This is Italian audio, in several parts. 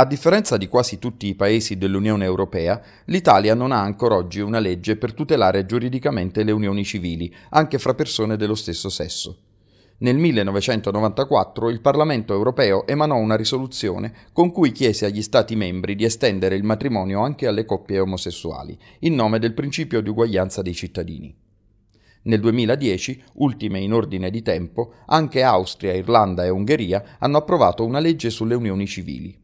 A differenza di quasi tutti i paesi dell'Unione Europea, l'Italia non ha ancora oggi una legge per tutelare giuridicamente le unioni civili, anche fra persone dello stesso sesso. Nel 1994 il Parlamento europeo emanò una risoluzione con cui chiese agli Stati membri di estendere il matrimonio anche alle coppie omosessuali, in nome del principio di uguaglianza dei cittadini. Nel 2010, ultime in ordine di tempo, anche Austria, Irlanda e Ungheria hanno approvato una legge sulle unioni civili.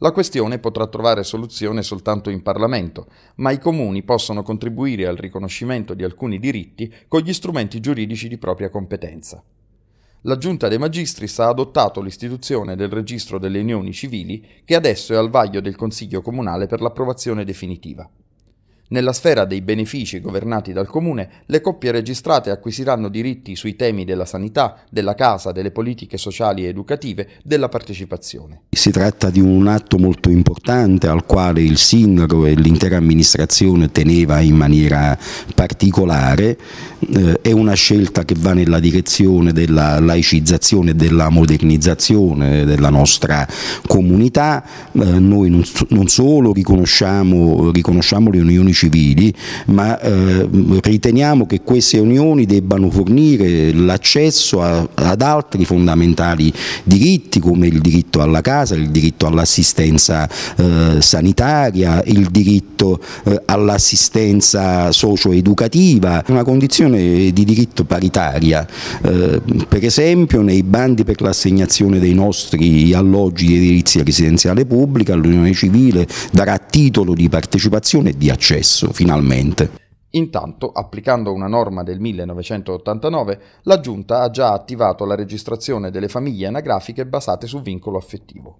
La questione potrà trovare soluzione soltanto in Parlamento, ma i comuni possono contribuire al riconoscimento di alcuni diritti con gli strumenti giuridici di propria competenza. La Giunta dei Magistris ha adottato l'istituzione del registro delle unioni civili che adesso è al vaglio del Consiglio Comunale per l'approvazione definitiva. Nella sfera dei benefici governati dal Comune, le coppie registrate acquisiranno diritti sui temi della sanità, della casa, delle politiche sociali ed educative, della partecipazione. Si tratta di un atto molto importante al quale il sindaco e l'intera amministrazione teneva in maniera particolare, eh, è una scelta che va nella direzione della laicizzazione e della modernizzazione della nostra comunità, eh, noi non, solo riconosciamo, riconosciamo le unioni civili, ma eh, riteniamo che queste unioni debbano fornire l'accesso ad altri fondamentali diritti come il diritto alla casa, il diritto all'assistenza eh, sanitaria, il diritto eh, all'assistenza socio-educativa, una condizione di diritto paritaria, eh, per esempio nei bandi per l'assegnazione dei nostri alloggi di edilizia residenziale pubblica l'unione civile darà titolo di partecipazione e di accesso stesso, finalmente. Intanto, applicando una norma del 1989, la Giunta ha già attivato la registrazione delle famiglie anagrafiche basate su vincolo affettivo.